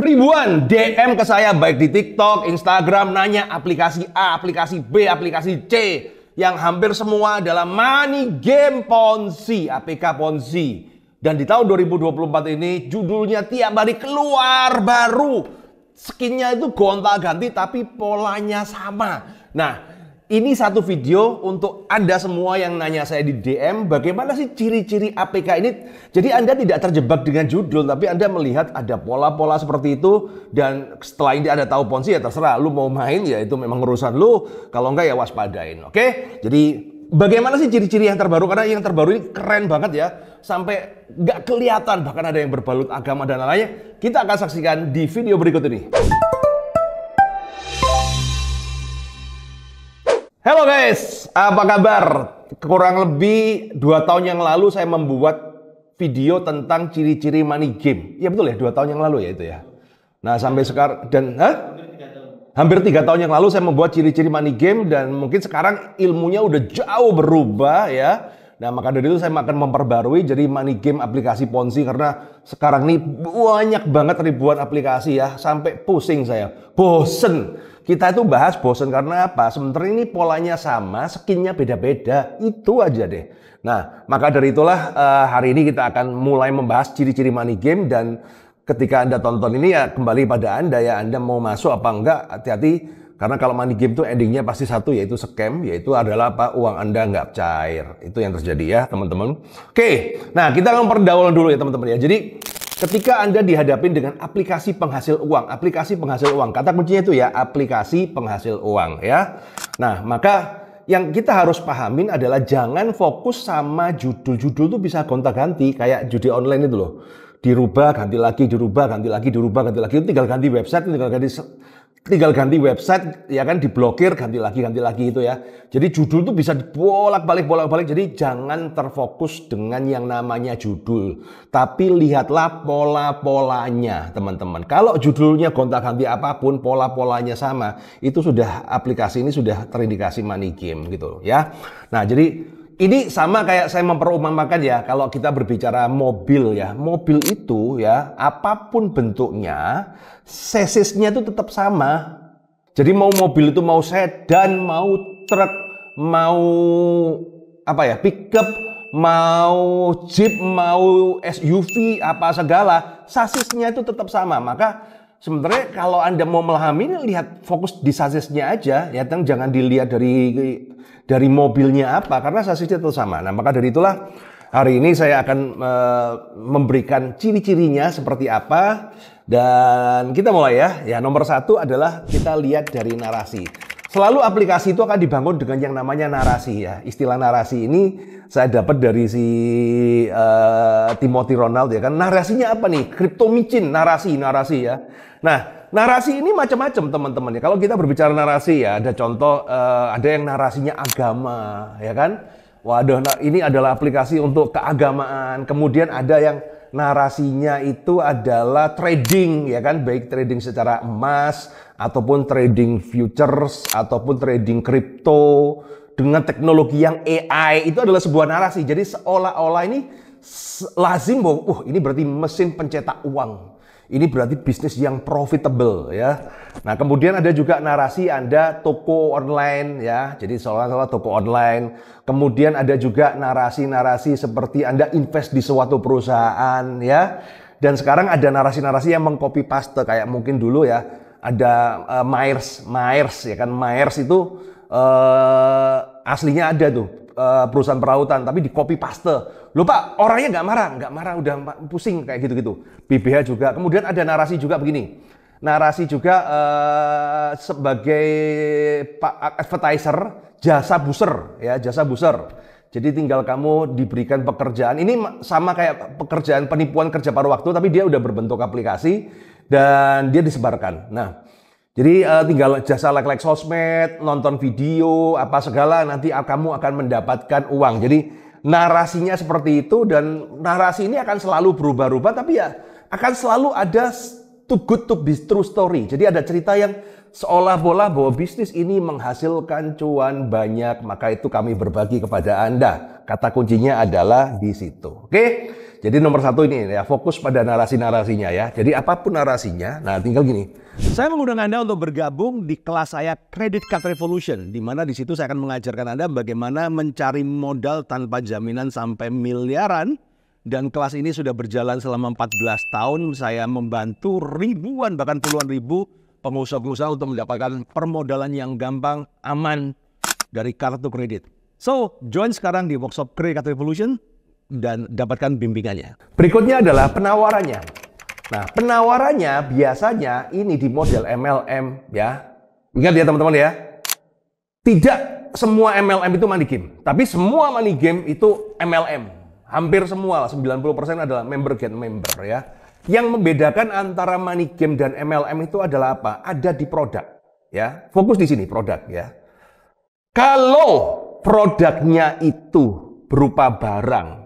ribuan DM ke saya baik di TikTok, Instagram nanya aplikasi A, aplikasi B, aplikasi C yang hampir semua adalah money game ponzi, APK ponzi. Dan di tahun 2024 ini judulnya tiap hari keluar baru. Skinnya itu gonta-ganti tapi polanya sama. Nah, ini satu video untuk Anda semua yang nanya saya di DM, bagaimana sih ciri-ciri APK ini? Jadi Anda tidak terjebak dengan judul, tapi Anda melihat ada pola-pola seperti itu, dan setelah ini Anda tahu ponsi ya terserah, lu mau main ya itu memang urusan lu, kalau enggak ya waspadain, oke? Jadi bagaimana sih ciri-ciri yang terbaru? Karena yang terbaru ini keren banget ya, sampai nggak kelihatan, bahkan ada yang berbalut agama dan lain-lainnya. Kita akan saksikan di video berikut ini. Halo guys, apa kabar? Kurang lebih dua tahun yang lalu saya membuat video tentang ciri-ciri money game. Ya betul ya, dua tahun yang lalu ya itu ya. Nah sampai sekarang dan ha? Hampir tiga tahun yang lalu saya membuat ciri-ciri money game dan mungkin sekarang ilmunya udah jauh berubah ya. Nah, maka dari itu saya akan memperbarui jadi money game aplikasi Ponzi karena sekarang ini banyak banget ribuan aplikasi ya, sampai pusing saya. Bosen. Kita itu bahas bosen karena apa? sementara ini polanya sama, skinnya beda-beda. Itu aja deh. Nah, maka dari itulah uh, hari ini kita akan mulai membahas ciri-ciri money game dan ketika Anda tonton ini ya kembali pada Anda ya, Anda mau masuk apa enggak, hati-hati karena kalau money game itu endingnya pasti satu yaitu scam, yaitu adalah apa uang anda nggak cair. Itu yang terjadi ya teman-teman. Oke, nah kita akan perdawalan dulu ya teman-teman ya. Jadi ketika anda dihadapin dengan aplikasi penghasil uang, aplikasi penghasil uang, kata kuncinya itu ya aplikasi penghasil uang ya. Nah maka yang kita harus pahamin adalah jangan fokus sama judul-judul tuh bisa gonta-ganti kayak judi online itu loh dirubah ganti lagi dirubah ganti lagi dirubah ganti lagi tinggal ganti website tinggal ganti tinggal ganti website ya kan diblokir ganti lagi ganti lagi itu ya jadi judul tuh bisa bolak balik bolak balik jadi jangan terfokus dengan yang namanya judul tapi lihatlah pola polanya teman-teman kalau judulnya gonta ganti apapun pola polanya sama itu sudah aplikasi ini sudah terindikasi money game gitu ya nah jadi ini sama kayak saya memperumpamakan ya kalau kita berbicara mobil ya. Mobil itu ya apapun bentuknya, sesisnya itu tetap sama. Jadi mau mobil itu mau sedan, mau truk, mau apa ya, pickup, mau jeep, mau SUV, apa segala, sasisnya itu tetap sama. Maka sebenarnya kalau anda mau memahami lihat fokus di sasisnya aja ya tang jangan dilihat dari dari mobilnya apa karena sasisnya itu sama nah maka dari itulah hari ini saya akan uh, memberikan ciri-cirinya seperti apa dan kita mulai ya ya nomor satu adalah kita lihat dari narasi Selalu aplikasi itu akan dibangun dengan yang namanya narasi ya. Istilah narasi ini saya dapat dari si uh, Timothy Ronald ya kan. Narasinya apa nih? Kriptomicin, narasi, narasi ya. Nah, narasi ini macam-macam teman-teman ya. Kalau kita berbicara narasi ya, ada contoh uh, ada yang narasinya agama ya kan. Waduh, nah ini adalah aplikasi untuk keagamaan. Kemudian ada yang narasinya itu adalah trading ya kan baik trading secara emas ataupun trading futures ataupun trading crypto dengan teknologi yang AI itu adalah sebuah narasi jadi seolah-olah ini lazim bahwa uh ini berarti mesin pencetak uang ini berarti bisnis yang profitable ya. Nah, kemudian ada juga narasi Anda toko online ya. Jadi seolah-olah toko online. Kemudian ada juga narasi-narasi seperti Anda invest di suatu perusahaan ya. Dan sekarang ada narasi-narasi yang mengcopy paste kayak mungkin dulu ya ada uh, Myers, Myers ya kan Myers itu uh, aslinya ada tuh uh, perusahaan perautan, tapi di copy paste. lupa Pak, orangnya nggak marah, nggak marah, udah pusing kayak gitu-gitu. BBH juga. Kemudian ada narasi juga begini. Narasi juga uh, sebagai pak advertiser, jasa buser, ya jasa buser. Jadi tinggal kamu diberikan pekerjaan. Ini sama kayak pekerjaan penipuan kerja paruh waktu, tapi dia udah berbentuk aplikasi dan dia disebarkan. Nah, jadi uh, tinggal jasa like-like sosmed, nonton video, apa segala nanti kamu akan mendapatkan uang. Jadi narasinya seperti itu dan narasi ini akan selalu berubah-ubah tapi ya akan selalu ada too good to be true story. Jadi ada cerita yang seolah-olah bahwa bisnis ini menghasilkan cuan banyak, maka itu kami berbagi kepada Anda. Kata kuncinya adalah di situ. Oke? Okay? Jadi nomor satu ini ya fokus pada narasi-narasinya ya. Jadi apapun narasinya, nah tinggal gini. Saya mengundang Anda untuk bergabung di kelas saya Credit Card Revolution, di mana di situ saya akan mengajarkan Anda bagaimana mencari modal tanpa jaminan sampai miliaran. Dan kelas ini sudah berjalan selama 14 tahun. Saya membantu ribuan bahkan puluhan ribu pengusaha-pengusaha untuk mendapatkan permodalan yang gampang, aman dari kartu kredit. So, join sekarang di workshop Credit Card Revolution dan dapatkan bimbingannya. Berikutnya adalah penawarannya. Nah, penawarannya biasanya ini di model MLM ya. Ingat ya teman-teman ya. Tidak semua MLM itu money game, tapi semua money game itu MLM. Hampir semua, 90% adalah member get member ya. Yang membedakan antara money game dan MLM itu adalah apa? Ada di produk ya. Fokus di sini produk ya. Kalau produknya itu berupa barang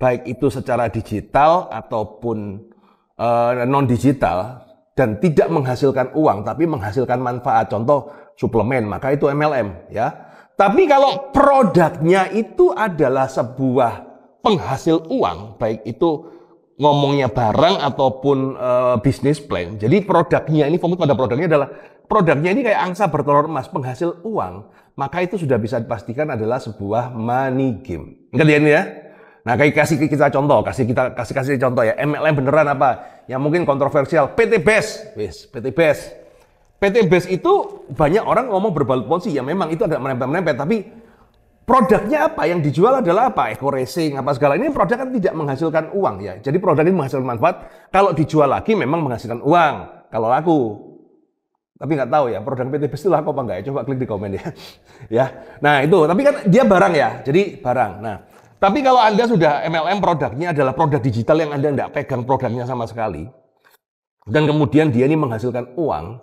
baik itu secara digital ataupun uh, eh, non digital dan tidak menghasilkan uang tapi menghasilkan manfaat contoh suplemen maka itu MLM ya tapi kalau produknya itu adalah sebuah penghasil uang baik itu ngomongnya barang ataupun uh, eh, bisnis plan jadi produknya ini fokus pada produknya adalah produknya ini kayak angsa bertelur emas penghasil uang maka itu sudah bisa dipastikan adalah sebuah money game kalian ya Nah, kayak kasih kita contoh, kasih kita kasih kasih contoh ya. MLM beneran apa? Yang mungkin kontroversial. PT Best, wis, PT Best. PT Best itu banyak orang ngomong berbalut ponzi ya memang itu agak menempel-menempel. tapi produknya apa yang dijual adalah apa eco racing apa segala ini produk kan tidak menghasilkan uang ya jadi produk ini menghasilkan manfaat kalau dijual lagi memang menghasilkan uang kalau laku tapi nggak tahu ya produk PT Best itu laku apa enggak ya coba klik di komen ya ya nah itu tapi kan dia barang ya jadi barang nah tapi kalau Anda sudah MLM produknya adalah produk digital yang Anda tidak pegang produknya sama sekali, dan kemudian dia ini menghasilkan uang,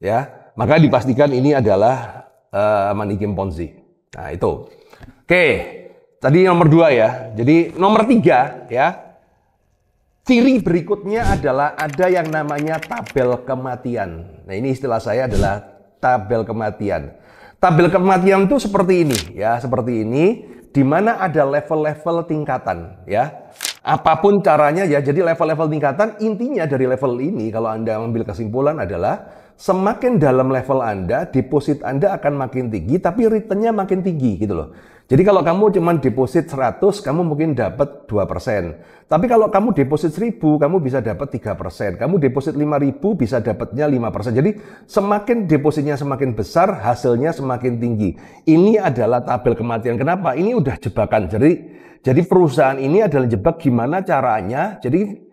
ya maka dipastikan ini adalah uh, money game Ponzi. Nah itu. Oke, tadi nomor dua ya. Jadi nomor tiga ya. Ciri berikutnya adalah ada yang namanya tabel kematian. Nah ini istilah saya adalah tabel kematian. Tabel kematian itu seperti ini ya, seperti ini di mana ada level-level tingkatan ya. Apapun caranya ya, jadi level-level tingkatan intinya dari level ini kalau Anda ambil kesimpulan adalah semakin dalam level Anda, deposit Anda akan makin tinggi tapi returnnya makin tinggi gitu loh. Jadi kalau kamu cuma deposit 100, kamu mungkin dapat 2%. Tapi kalau kamu deposit 1000, kamu bisa dapat 3%. Kamu deposit 5000, bisa dapatnya 5%. Jadi semakin depositnya semakin besar, hasilnya semakin tinggi. Ini adalah tabel kematian. Kenapa? Ini udah jebakan. Jadi jadi perusahaan ini adalah jebak gimana caranya. Jadi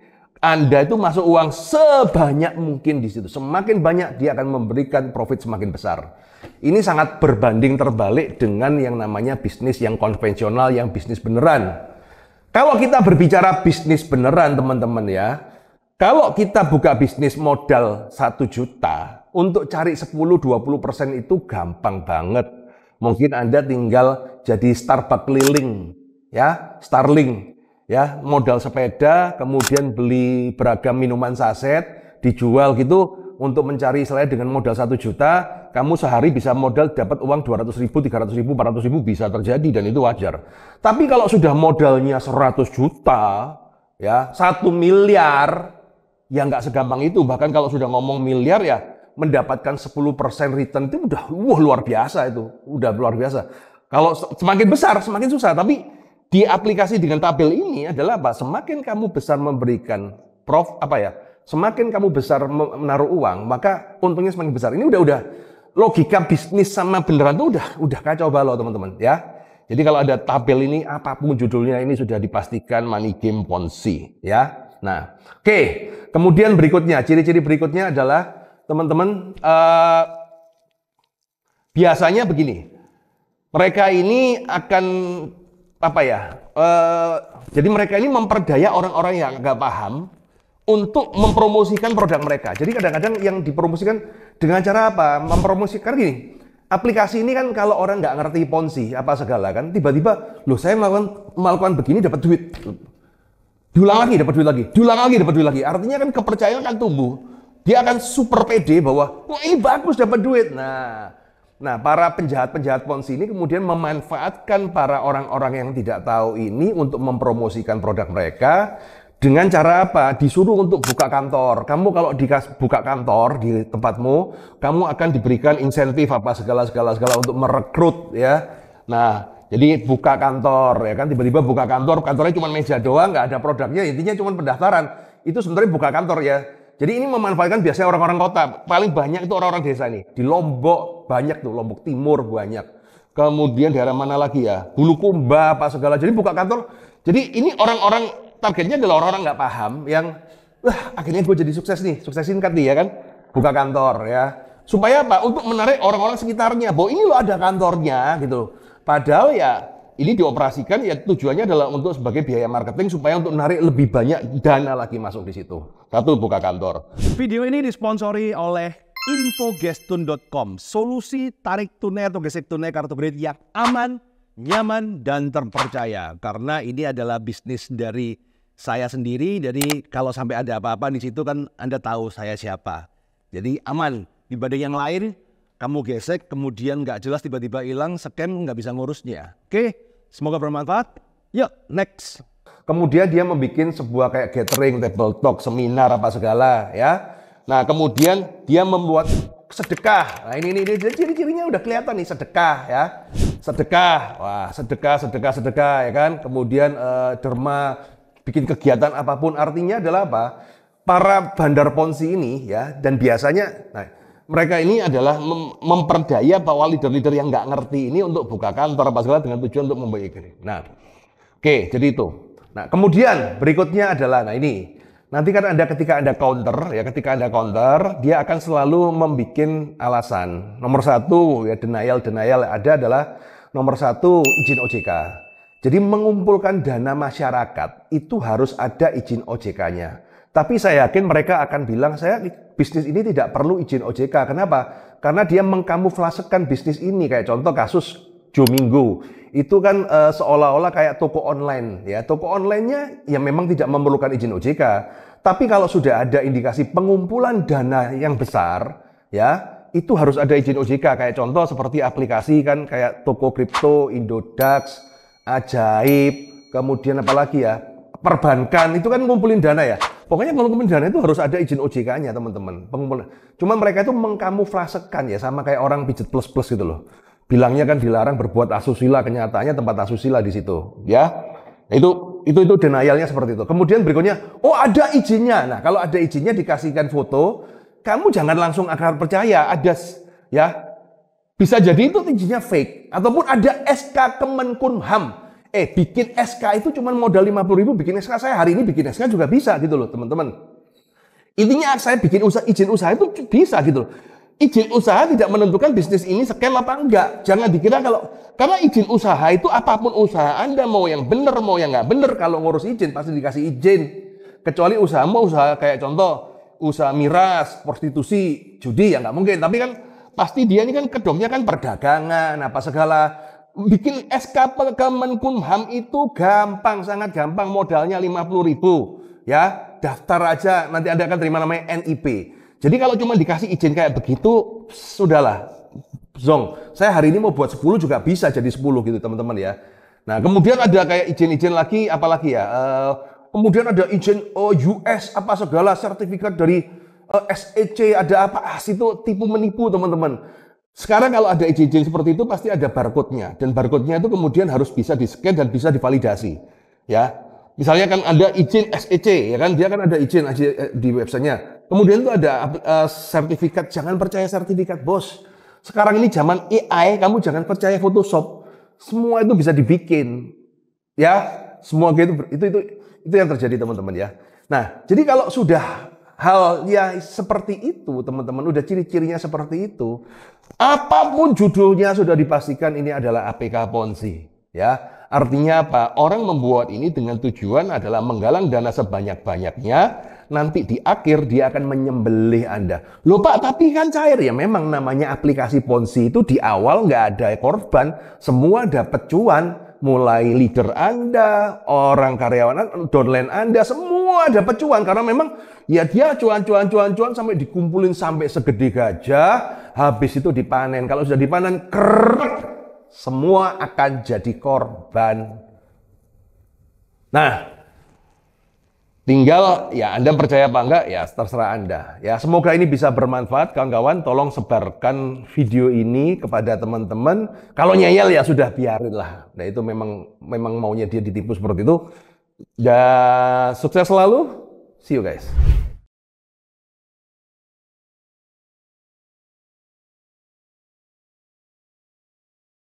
anda itu masuk uang sebanyak mungkin di situ. Semakin banyak dia akan memberikan profit semakin besar. Ini sangat berbanding terbalik dengan yang namanya bisnis yang konvensional, yang bisnis beneran. Kalau kita berbicara bisnis beneran teman-teman ya, kalau kita buka bisnis modal 1 juta, untuk cari 10-20% itu gampang banget. Mungkin Anda tinggal jadi Starbucks keliling, ya, Starling ya modal sepeda, kemudian beli beragam minuman saset, dijual gitu untuk mencari selain dengan modal satu juta, kamu sehari bisa modal dapat uang 200 ribu, 300 ribu, 400 ribu bisa terjadi dan itu wajar. Tapi kalau sudah modalnya 100 juta, ya satu miliar, ya nggak segampang itu. Bahkan kalau sudah ngomong miliar ya mendapatkan 10% return itu udah wah luar biasa itu, udah luar biasa. Kalau semakin besar semakin susah, tapi di aplikasi dengan tabel ini adalah apa? Semakin kamu besar memberikan prof apa ya? Semakin kamu besar menaruh uang, maka untungnya semakin besar. Ini udah udah logika bisnis sama beneran tuh udah udah kacau balau teman-teman ya. Jadi kalau ada tabel ini apapun judulnya ini sudah dipastikan money game ponzi ya. Nah, oke. Okay. Kemudian berikutnya ciri-ciri berikutnya adalah teman-teman uh, biasanya begini. Mereka ini akan apa ya? Uh, jadi mereka ini memperdaya orang-orang yang nggak paham untuk mempromosikan produk mereka. Jadi kadang-kadang yang dipromosikan dengan cara apa? Mempromosikan gini. Aplikasi ini kan kalau orang nggak ngerti ponzi apa segala kan, tiba-tiba loh saya melakukan melakukan begini dapat duit. Diulang lagi dapat duit lagi, diulang lagi dapat duit lagi. Artinya kan kepercayaan akan tumbuh. Dia akan super pede bahwa wah ini bagus dapat duit. Nah, Nah, para penjahat-penjahat Ponzi ini kemudian memanfaatkan para orang-orang yang tidak tahu ini untuk mempromosikan produk mereka dengan cara apa? Disuruh untuk buka kantor. Kamu kalau dikas buka kantor di tempatmu, kamu akan diberikan insentif apa segala segala segala untuk merekrut ya. Nah, jadi buka kantor ya kan tiba-tiba buka kantor, kantornya cuma meja doang, nggak ada produknya, intinya cuma pendaftaran. Itu sebenarnya buka kantor ya. Jadi ini memanfaatkan biasanya orang-orang kota. Paling banyak itu orang-orang desa nih. Di Lombok, banyak tuh, Lombok Timur banyak. Kemudian daerah mana lagi ya? Bulukumba apa segala. Jadi buka kantor. Jadi ini orang-orang targetnya adalah orang-orang nggak paham yang wah akhirnya gue jadi sukses nih, sukses singkat nih ya kan. Buka kantor ya. Supaya apa? Untuk menarik orang-orang sekitarnya. Bahwa ini lo ada kantornya gitu. Padahal ya ini dioperasikan ya tujuannya adalah untuk sebagai biaya marketing supaya untuk menarik lebih banyak dana lagi masuk di situ. Satu buka kantor. Video ini disponsori oleh infogestun.com, solusi tarik tunai atau gesek tunai kartu kredit yang aman, nyaman, dan terpercaya. Karena ini adalah bisnis dari saya sendiri, jadi kalau sampai ada apa-apa di situ kan Anda tahu saya siapa. Jadi aman, dibanding yang lain, kamu gesek, kemudian nggak jelas tiba-tiba hilang, scan nggak bisa ngurusnya. Oke, semoga bermanfaat. Yuk, next. Kemudian dia membuat sebuah kayak gathering, table talk, seminar apa segala ya Nah, kemudian dia membuat sedekah. Nah, ini ini, ini ciri-cirinya udah kelihatan nih sedekah ya. Sedekah. Wah, sedekah, sedekah, sedekah ya kan. Kemudian eh, derma bikin kegiatan apapun artinya adalah apa? Para bandar ponsi ini ya dan biasanya nah mereka ini adalah mem memperdaya bahwa leader-leader yang nggak ngerti ini untuk buka kantor apa segala dengan tujuan untuk membaik Nah, oke, jadi itu. Nah, kemudian berikutnya adalah nah ini Nanti kan Anda ketika Anda counter, ya ketika Anda counter, dia akan selalu membuat alasan. Nomor satu, ya denial, denial ada adalah nomor satu izin OJK. Jadi mengumpulkan dana masyarakat itu harus ada izin OJK-nya. Tapi saya yakin mereka akan bilang, saya bisnis ini tidak perlu izin OJK. Kenapa? Karena dia mengkamuflasekan bisnis ini. Kayak contoh kasus Minggu itu kan uh, seolah-olah kayak toko online ya. Toko onlinenya ya memang tidak memerlukan izin OJK, tapi kalau sudah ada indikasi pengumpulan dana yang besar ya, itu harus ada izin OJK kayak contoh seperti aplikasi kan kayak toko kripto, Indodax, Ajaib, kemudian apalagi ya perbankan itu kan ngumpulin dana ya. Pokoknya kalau ngumpulin dana itu harus ada izin OJK-nya teman-teman. Pengumpulan. Cuman mereka itu mengkamuflasekan ya sama kayak orang pijet plus plus gitu loh bilangnya kan dilarang berbuat asusila, kenyataannya tempat asusila di situ, ya. Nah, itu itu itu denialnya seperti itu. Kemudian berikutnya, oh ada izinnya. Nah, kalau ada izinnya dikasihkan foto, kamu jangan langsung akan percaya ada ya. Bisa jadi itu izinnya fake ataupun ada SK Kemenkumham. Eh, bikin SK itu cuma modal 50 ribu, bikin SK saya hari ini bikin SK juga bisa gitu loh, teman-teman. Intinya saya bikin usaha, izin usaha itu bisa gitu loh izin usaha tidak menentukan bisnis ini scale apa enggak. Jangan dikira kalau karena izin usaha itu apapun usaha Anda mau yang benar mau yang enggak benar kalau ngurus izin pasti dikasih izin. Kecuali usaha mau usaha kayak contoh usaha miras, prostitusi, judi ya nggak mungkin. Tapi kan pasti dia ini kan kedomnya kan perdagangan apa segala bikin SK Kemenkumham itu gampang sangat gampang modalnya puluh ribu ya daftar aja nanti Anda akan terima namanya NIP jadi kalau cuma dikasih izin kayak begitu, sudahlah. Zong, saya hari ini mau buat 10 juga bisa jadi 10 gitu teman-teman ya. Nah kemudian ada kayak izin-izin lagi, apalagi ya. Uh, kemudian ada izin oh, US apa segala sertifikat dari uh, eh, SEC ada apa? Ah, itu tipu menipu teman-teman. Sekarang kalau ada izin-izin seperti itu pasti ada barcode-nya dan barcode-nya itu kemudian harus bisa di-scan dan bisa divalidasi. Ya. Misalnya kan ada izin SEC ya kan dia kan ada izin eh, di websitenya Kemudian itu ada eh, sertifikat, jangan percaya sertifikat bos. Sekarang ini zaman AI, kamu jangan percaya Photoshop. Semua itu bisa dibikin, ya. Semua itu itu itu itu yang terjadi teman-teman ya. Nah, jadi kalau sudah hal ya seperti itu teman-teman, udah ciri-cirinya seperti itu, apapun judulnya sudah dipastikan ini adalah APK Ponzi, ya. Artinya apa? Orang membuat ini dengan tujuan adalah menggalang dana sebanyak-banyaknya nanti di akhir dia akan menyembelih Anda. Loh Pak, tapi kan cair ya. Memang namanya aplikasi ponzi itu di awal nggak ada korban. Semua dapat cuan. Mulai leader Anda, orang karyawan, downline Anda, semua dapat cuan. Karena memang ya dia cuan, cuan, cuan, cuan sampai dikumpulin sampai segede gajah. Habis itu dipanen. Kalau sudah dipanen, kerek, semua akan jadi korban. Nah, Tinggal ya Anda percaya apa enggak ya terserah Anda. Ya semoga ini bisa bermanfaat kawan-kawan tolong sebarkan video ini kepada teman-teman. Kalau nyel ya sudah biarinlah Nah itu memang memang maunya dia ditipu seperti itu. Ya sukses selalu. See you guys.